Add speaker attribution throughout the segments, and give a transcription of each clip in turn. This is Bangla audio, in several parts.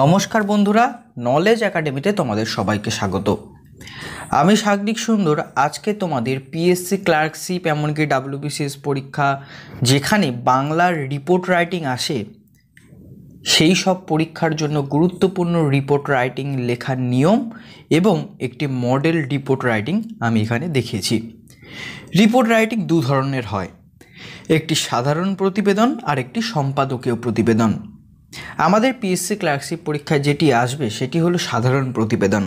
Speaker 1: নমস্কার বন্ধুরা নলেজ একাডেমিতে তোমাদের সবাইকে স্বাগত আমি সাগরিক সুন্দর আজকে তোমাদের পিএসসি ক্লার্কশিপ এমনকি ডাব্লিউবিসিএস পরীক্ষা যেখানে বাংলার রিপোর্ট রাইটিং আসে সেই সব পরীক্ষার জন্য গুরুত্বপূর্ণ রিপোর্ট রাইটিং লেখার নিয়ম এবং একটি মডেল রিপোর্ট রাইটিং আমি এখানে দেখিয়েছি রিপোর্ট রাইটিং দু ধরনের হয় একটি সাধারণ প্রতিবেদন আর একটি সম্পাদকীয় প্রতিবেদন আমাদের পিএসসি ক্লার্কশিপ পরীক্ষায় যেটি আসবে সেটি হলো সাধারণ প্রতিবেদন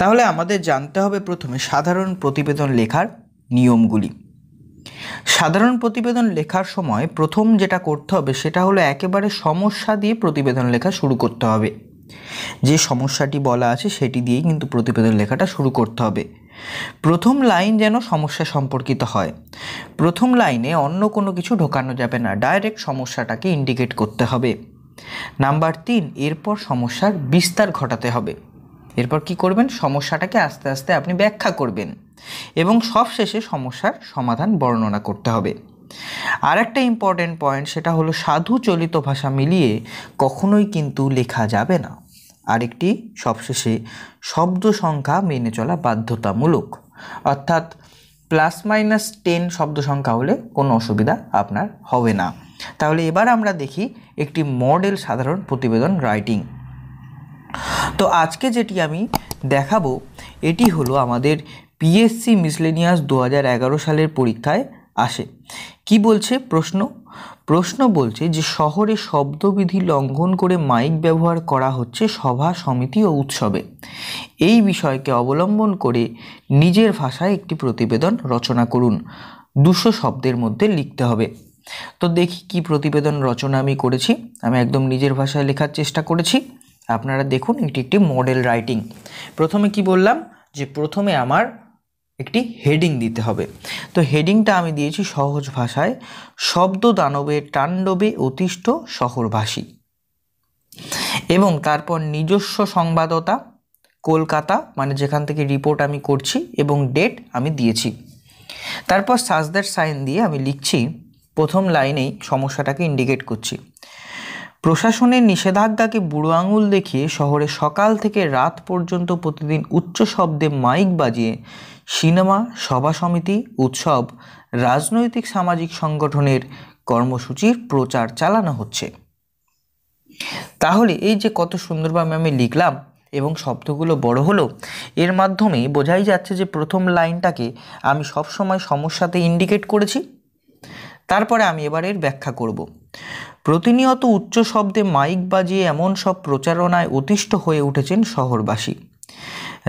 Speaker 1: তাহলে আমাদের জানতে হবে প্রথমে সাধারণ প্রতিবেদন লেখার নিয়মগুলি সাধারণ প্রতিবেদন লেখার সময় প্রথম যেটা করতে হবে সেটা হলো একেবারে সমস্যা দিয়ে প্রতিবেদন লেখা শুরু করতে হবে যে সমস্যাটি বলা আছে সেটি দিয়ে কিন্তু প্রতিবেদন লেখাটা শুরু করতে হবে প্রথম লাইন যেন সমস্যা সম্পর্কিত হয় প্রথম লাইনে অন্য কোনো কিছু ঢোকানো যাবে না ডাইরেক্ট সমস্যাটাকে ইন্ডিকেট করতে হবে নাম্বার তিন এরপর সমস্যার বিস্তার ঘটাতে হবে এরপর কি করবেন সমস্যাটাকে আস্তে আস্তে আপনি ব্যাখ্যা করবেন এবং সবশেষে সমস্যার সমাধান বর্ণনা করতে হবে আর একটা ইম্পর্টেন্ট পয়েন্ট সেটা হলো সাধু চলিত ভাষা মিলিয়ে কখনোই কিন্তু লেখা যাবে না আরেকটি সবশেষে শব্দ সংখ্যা মেনে চলা বাধ্যতামূলক অর্থাৎ প্লাস মাইনাস টেন শব্দ সংখ্যা হলে কোনো অসুবিধা আপনার হবে না তাহলে এবার আমরা দেখি একটি মডেল সাধারণ প্রতিবেদন রাইটিং তো আজকে যেটি আমি দেখাবো এটি হলো আমাদের পিএসসি মিসলেনিয়াস দু সালের পরীক্ষায় আসে কি বলছে প্রশ্ন প্রশ্ন বলছে যে শহরে শব্দবিধি লঙ্ঘন করে মাইক ব্যবহার করা হচ্ছে সভা সমিতি ও উৎসবে এই বিষয়কে অবলম্বন করে নিজের ভাষায় একটি প্রতিবেদন রচনা করুন দুশো শব্দের মধ্যে লিখতে হবে তো দেখি কি প্রতিবেদন রচনা আমি করেছি আমি একদম নিজের ভাষায় লেখার চেষ্টা করেছি আপনারা দেখুন এটি একটি মডেল রাইটিং প্রথমে কি বললাম যে প্রথমে আমার একটি হেডিং দিতে হবে তো হেডিংটা আমি দিয়েছি সহজ ভাষায় শব্দ দানবে তাণ্ডবে অতিষ্ঠ শহরবাসী এবং তারপর নিজস্ব সংবাদতা কলকাতা মানে যেখান থেকে রিপোর্ট আমি করছি এবং ডেট আমি দিয়েছি তারপর সাজদার সাইন দিয়ে আমি লিখছি প্রথম লাইনেই সমস্যাটাকে ইন্ডিকেট করছি প্রশাসনের নিষেধাজ্ঞাকে বুড়ো আঙুল দেখিয়ে শহরে সকাল থেকে রাত পর্যন্ত প্রতিদিন উচ্চ শব্দে মাইক বাজিয়ে সিনেমা সভা সমিতি উৎসব রাজনৈতিক সামাজিক সংগঠনের কর্মসূচির প্রচার চালানো হচ্ছে তাহলে এই যে কত সুন্দরভাবে আমি লিখলাম এবং শব্দগুলো বড় হলো এর মাধ্যমে বোঝাই যাচ্ছে যে প্রথম লাইনটাকে আমি সবসময় সমস্যাতে ইন্ডিকেট করেছি তারপরে আমি এবার এর ব্যাখ্যা করব প্রতিনিয়ত উচ্চ শব্দে মাইক বাজিয়ে এমন সব প্রচারণায় অতিষ্ঠ হয়ে উঠেছেন শহরবাসী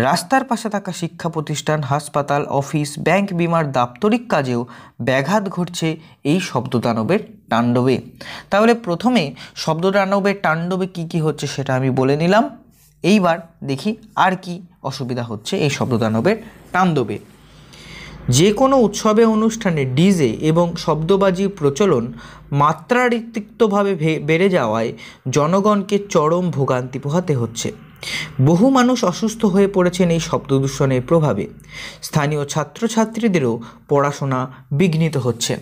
Speaker 1: রাস্তার পাশে থাকা শিক্ষা প্রতিষ্ঠান হাসপাতাল অফিস ব্যাংক বিমার দাপ্তরিক কাজেও ব্যাঘাত ঘটছে এই শব্দদানবের তাণ্ডবে তাহলে প্রথমে শব্দদানবের তাণ্ডবে কি কি হচ্ছে সেটা আমি বলে নিলাম এইবার দেখি আর কি অসুবিধা হচ্ছে এই শব্দদানবের তাণ্ডবে যে কোনো উৎসবে অনুষ্ঠানে ডিজে এবং শব্দবাজির প্রচলন মাত্রারিক্তিক্তভাবে বেড়ে যাওয়ায় জনগণকে চরম ভোগান্তি পোহাতে হচ্ছে বহু মানুষ অসুস্থ হয়ে পড়েছেন এই শব্দদূষণের প্রভাবে স্থানীয় ছাত্রছাত্রীদেরও পড়াশোনা বিঘ্নিত হচ্ছে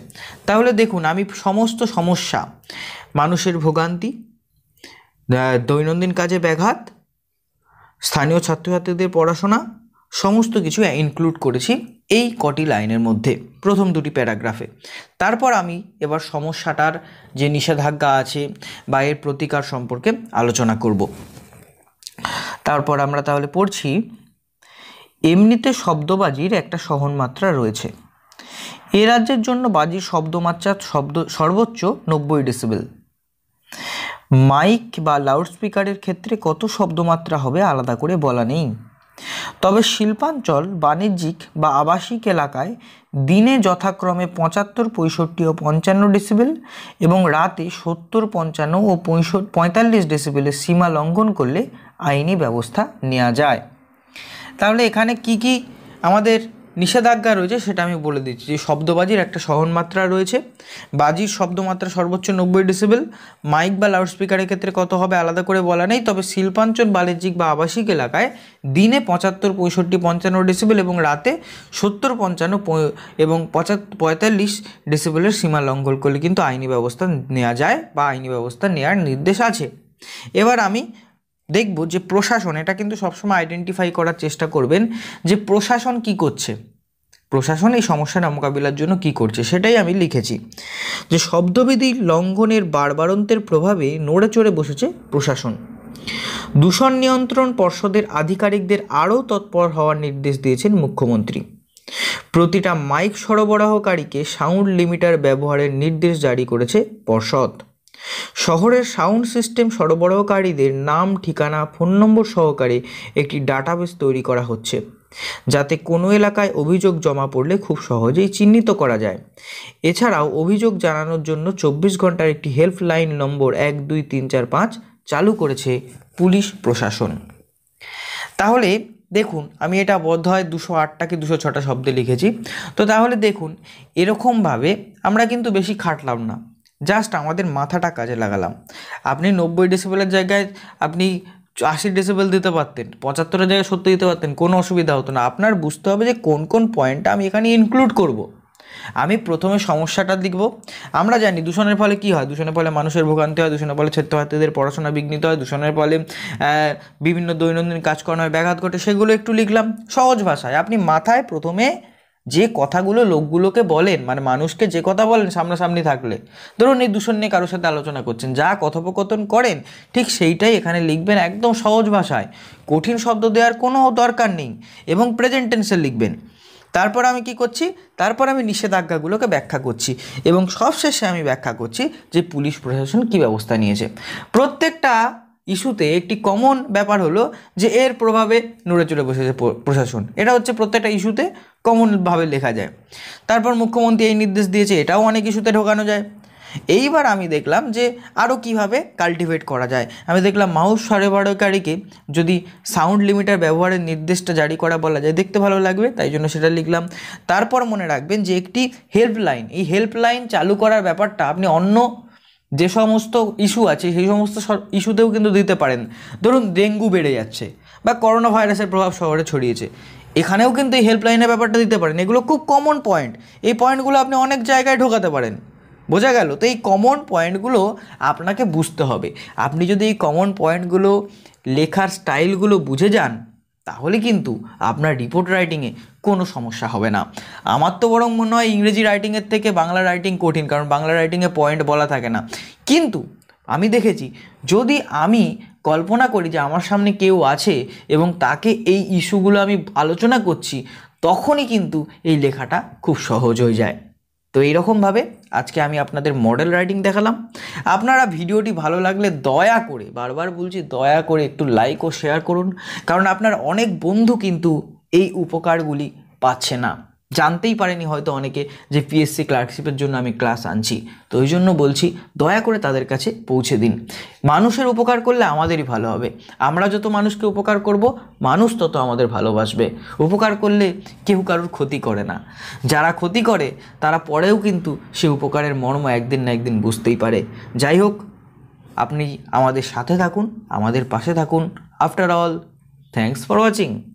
Speaker 1: তাহলে দেখুন আমি সমস্ত সমস্যা মানুষের ভোগান্তি দৈনন্দিন কাজে ব্যাঘাত স্থানীয় ছাত্রছাত্রীদের পড়াশোনা সমস্ত কিছু ইনক্লুড করেছি এই কটি লাইনের মধ্যে প্রথম দুটি প্যারাগ্রাফে তারপর আমি এবার সমস্যাটার যে নিষেধাজ্ঞা আছে বা এর প্রতিকার সম্পর্কে আলোচনা করব তারপর আমরা তাহলে পড়ছি এমনিতে শব্দবাজির একটা সহনমাত্রা রয়েছে এ রাজ্যের জন্য বাজির শব্দমাত্রা শব্দ সর্বোচ্চ নব্বই ডেসিবেল মাইক বা লাউডস্পিকারের ক্ষেত্রে কত শব্দমাত্রা হবে আলাদা করে বলা নেই তবে শিল্পাঞ্চল বাণিজ্যিক বা আবাসিক এলাকায় দিনে যথাক্রমে পঁচাত্তর পঁয়ষট্টি ও পঞ্চান্ন ডেসিবেল এবং রাতে সত্তর পঞ্চান্ন ও পঁয়তাল্লিশ ডেসিবেলের সীমা লঙ্ঘন করলে আইনি ব্যবস্থা নেওয়া যায় তাহলে এখানে কি কি আমাদের নিষেধাজ্ঞা রয়েছে সেটা আমি বলে দিচ্ছি যে শব্দবাজির একটা সহনমাত্রা রয়েছে বাজির শব্দমাত্রা সর্বোচ্চ নব্বই ডিসেবেল মাইক বা লাউডস্পিকারের ক্ষেত্রে কত হবে আলাদা করে বলা নেই তবে শিল্পাঞ্চল বাণিজ্যিক বা আবাসিক এলাকায় দিনে পঁচাত্তর পঁয়ষট্টি পঞ্চান্ন ডিসিবেল এবং রাতে সত্তর পঞ্চান্ন এবং পঁচাত্তর পঁয়তাল্লিশ ডিসিবেলের সীমা লঙ্ঘন করলে কিন্তু আইনি ব্যবস্থা নেওয়া যায় বা আইনি ব্যবস্থা নেওয়ার নির্দেশ আছে এবার আমি দেখব যে প্রশাসন এটা কিন্তু সবসময় আইডেন্টিফাই করার চেষ্টা করবেন যে প্রশাসন কি করছে প্রশাসন এই সমস্যাটা মোকাবিলার জন্য কি করছে সেটাই আমি লিখেছি যে শব্দবিধি লঙ্ঘনের বারবারন্তের প্রভাবে নড়ে চড়ে বসেছে প্রশাসন দূষণ নিয়ন্ত্রণ পর্ষদের আধিকারিকদের আরও তৎপর হওয়ার নির্দেশ দিয়েছেন মুখ্যমন্ত্রী প্রতিটা মাইক সরবরাহকারীকে সাউন্ড লিমিটার ব্যবহারের নির্দেশ জারি করেছে পর্ষদ শহরের সাউন্ড সিস্টেম সরবরাহকারীদের নাম ঠিকানা ফোন নম্বর সহকারে একটি ডাটাবেস তৈরি করা হচ্ছে যাতে কোনো এলাকায় অভিযোগ জমা পড়লে খুব সহজেই চিহ্নিত করা যায় এছাড়াও অভিযোগ জানানোর জন্য চব্বিশ ঘন্টার একটি হেল্পলাইন নম্বর এক দুই তিন চার পাঁচ চালু করেছে পুলিশ প্রশাসন তাহলে দেখুন আমি এটা বোধ হয় দুশো আটটাকে দুশো ছটা শব্দে লিখেছি তো তাহলে দেখুন এরকমভাবে আমরা কিন্তু বেশি খাটলাম না জাস্ট আমাদের মাথাটা কাজে লাগালাম আপনি নব্বই ডেসিবেলের জায়গায় আপনি আশি ডেসিবেল দিতে পারতেন পঁচাত্তরের জায়গায় সত্তর দিতে পারতেন কোনো অসুবিধা হতো না আপনার বুঝতে হবে যে কোন কোন পয়েন্টটা আমি এখানে ইনক্লুড করব। আমি প্রথমে সমস্যাটা দেখব আমরা জানি দূষণের ফলে কি হয় দূষণের ফলে মানুষের ভোগান্তি হয় দূষণের ফলে ছাত্রছাত্রীদের পড়াশোনা বিঘ্নিত হয় দূষণের ফলে বিভিন্ন দৈনন্দিন কাজকর্মে ব্যাঘাত ঘটে সেগুলো একটু লিখলাম সহজ ভাষায় আপনি মাথায় প্রথমে যে কথাগুলো লোকগুলোকে বলেন মানে মানুষকে যে কথা বলেন সামনাসামনি থাকলে ধরুন এই দূষণ নিয়ে কারোর সাথে আলোচনা করছেন যা কথোপকথন করেন ঠিক সেইটাই এখানে লিখবেন একদম সহজ ভাষায় কঠিন শব্দ দেওয়ার কোনো দরকার নেই এবং প্রেজেন্ট টেন্সে লিখবেন তারপর আমি কি করছি তারপর আমি নিষেধাজ্ঞাগুলোকে ব্যাখ্যা করছি এবং সবশেষে আমি ব্যাখ্যা করছি যে পুলিশ প্রশাসন কি ব্যবস্থা নিয়েছে প্রত্যেকটা ইস্যুতে একটি কমন ব্যাপার হলো যে এর প্রভাবে নড়ে চড়ে বসেছে প্রশাসন এটা হচ্ছে প্রত্যেকটা ইস্যুতে কমনভাবে লেখা যায় তারপর মুখ্যমন্ত্রী এই নির্দেশ দিয়েছে এটাও অনেক ইস্যুতে ঢোকানো যায় এইবার আমি দেখলাম যে আরও কিভাবে কাল্টিভেট করা যায় আমি দেখলাম মাউস সরবরাহকারীকে যদি সাউন্ড লিমিটার ব্যবহারের নির্দেশটা জারি করা বলা যায় দেখতে ভালো লাগবে তাই জন্য সেটা লিখলাম তারপর মনে রাখবেন যে একটি হেল্পলাইন এই হেল্পলাইন চালু করার ব্যাপারটা আপনি অন্য যে সমস্ত ইস্যু আছে সেই সমস্ত ইস্যুতেও কিন্তু দিতে পারেন ধরুন ডেঙ্গু বেড়ে যাচ্ছে বা করোনা ভাইরাসের প্রভাব শহরে ছড়িয়েছে এখানেও কিন্তু এই হেল্পলাইনের ব্যাপারটা দিতে পারেন এগুলো খুব কমন পয়েন্ট এই পয়েন্টগুলো আপনি অনেক জায়গায় ঢোকাতে পারেন বোঝা গেল তো এই কমন পয়েন্টগুলো আপনাকে বুঝতে হবে আপনি যদি এই কমন পয়েন্টগুলো লেখার স্টাইলগুলো বুঝে যান তাহলে কিন্তু আপনার রিপোর্ট রাইটিংয়ে কোনো সমস্যা হবে না আমার তো বরং মনে হয় ইংরেজি রাইটিংয়ের থেকে বাংলা রাইটিং কঠিন কারণ বাংলা রাইটিংয়ে পয়েন্ট বলা থাকে না কিন্তু আমি দেখেছি যদি আমি কল্পনা করি যে আমার সামনে কেউ আছে এবং তাকে এই ইস্যুগুলো আমি আলোচনা করছি তখনই কিন্তু এই লেখাটা খুব সহজ হয়ে যায় তো এইরকমভাবে আজকে আমি আপনাদের মডেল রাইডিং দেখালাম আপনারা ভিডিওটি ভালো লাগলে দয়া করে বারবার বলছি দয়া করে একটু লাইক ও শেয়ার করুন কারণ আপনার অনেক বন্ধু কিন্তু এই উপকারগুলি পাচ্ছে না জানতেই পারেনি হয়তো অনেকে যে পিএসসি ক্লার্কশিপের জন্য আমি ক্লাস আনছি তো ওই জন্য বলছি দয়া করে তাদের কাছে পৌঁছে দিন মানুষের উপকার করলে আমাদেরই ভালো হবে আমরা যত মানুষকে উপকার করব মানুষ তত আমাদের ভালোবাসবে উপকার করলে কেউ কারোর ক্ষতি করে না যারা ক্ষতি করে তারা পরেও কিন্তু সে উপকারের মর্ম একদিন না একদিন বুঝতেই পারে যাই হোক আপনি আমাদের সাথে থাকুন আমাদের পাশে থাকুন after all thanks for watching